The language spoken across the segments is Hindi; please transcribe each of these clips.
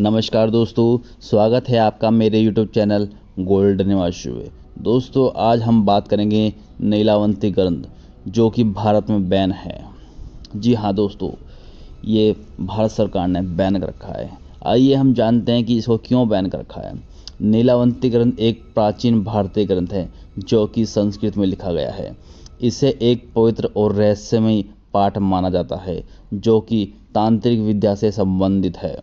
नमस्कार दोस्तों स्वागत है आपका मेरे YouTube चैनल गोल्ड निवासी दोस्तों आज हम बात करेंगे नीलावंती गंध जो कि भारत में बैन है जी हाँ दोस्तों ये भारत सरकार ने बैन कर रखा है आइए हम जानते हैं कि इसको क्यों बैन कर रखा है नीलावंती ग्रंथ एक प्राचीन भारतीय ग्रंथ है जो कि संस्कृत में लिखा गया है इसे एक पवित्र और रहस्यमय पाठ माना जाता है जो कि तांत्रिक विद्या से संबंधित है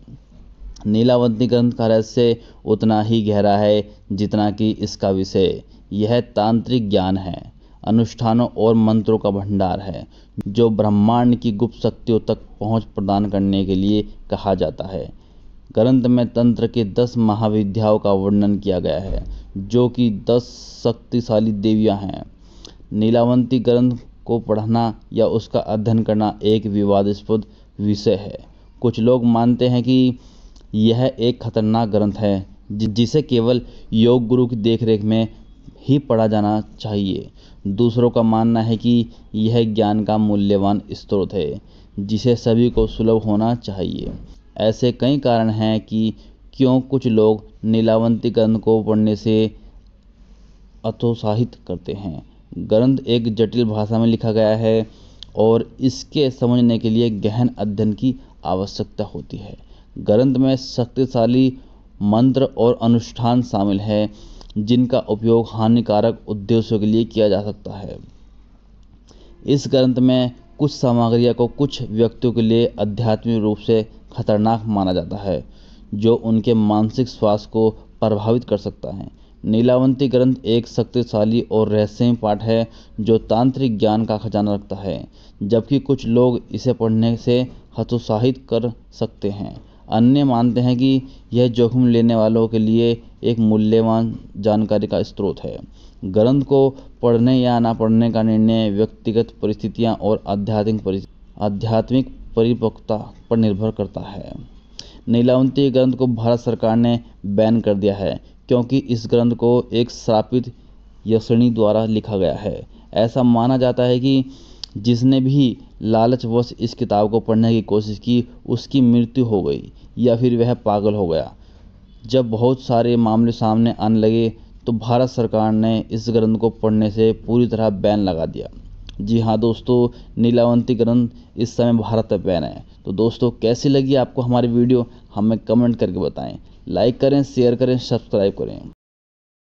ग्रंथ का रहस्य उतना ही गहरा है जितना कि इसका विषय यह तांत्रिक ज्ञान है अनुष्ठानों और मंत्रों का भंडार है जो ब्रह्मांड की गुप्त शक्तियों तक पहुंच प्रदान करने के लिए कहा जाता है ग्रंथ में तंत्र के दस महाविद्याओं का वर्णन किया गया है जो कि दस शक्तिशाली देवियां हैं नीलावंती ग्रंथ को पढ़ना या उसका अध्ययन करना एक विवादास्पद विषय है कुछ लोग मानते हैं कि यह एक खतरनाक ग्रंथ है जिसे केवल योग गुरु की देखरेख में ही पढ़ा जाना चाहिए दूसरों का मानना है कि यह ज्ञान का मूल्यवान स्त्रोत है जिसे सभी को सुलभ होना चाहिए ऐसे कई कारण हैं कि क्यों कुछ लोग नीलावंती ग्रंथ को पढ़ने से अतोत्साहित करते हैं ग्रंथ एक जटिल भाषा में लिखा गया है और इसके समझने के लिए गहन अध्ययन की आवश्यकता होती है ग्रंथ में शक्तिशाली मंत्र और अनुष्ठान शामिल है जिनका उपयोग हानिकारक उद्देश्यों के लिए किया जा सकता है इस ग्रंथ में कुछ सामग्रियों को कुछ व्यक्तियों के लिए आध्यात्मिक रूप से खतरनाक माना जाता है जो उनके मानसिक स्वास्थ्य को प्रभावित कर सकता है नीलावंती ग्रंथ एक शक्तिशाली और रहस्यमय पाठ है जो तांत्रिक ज्ञान का खजाना रखता है जबकि कुछ लोग इसे पढ़ने से हतोत्साहित कर सकते हैं अन्य मानते हैं कि यह जोखिम लेने वालों के लिए एक मूल्यवान जानकारी का स्रोत है ग्रंथ को पढ़ने या ना पढ़ने का निर्णय व्यक्तिगत परिस्थितियाँ और आध्यात्मिक आध्यात्मिक परिपक्वता पर निर्भर करता है नीलावंती ग्रंथ को भारत सरकार ने बैन कर दिया है क्योंकि इस ग्रंथ को एक श्रापित यक्षिणी द्वारा लिखा गया है ऐसा माना जाता है कि जिसने भी लालचवश इस किताब को पढ़ने की कोशिश की उसकी मृत्यु हो गई या फिर वह पागल हो गया जब बहुत सारे मामले सामने आने लगे तो भारत सरकार ने इस ग्रंथ को पढ़ने से पूरी तरह बैन लगा दिया जी हाँ दोस्तों नीलावंती ग्रंथ इस समय भारत में बैन है तो दोस्तों कैसी लगी आपको हमारी वीडियो हमें कमेंट करके बताएं लाइक करें शेयर करें सब्सक्राइब करें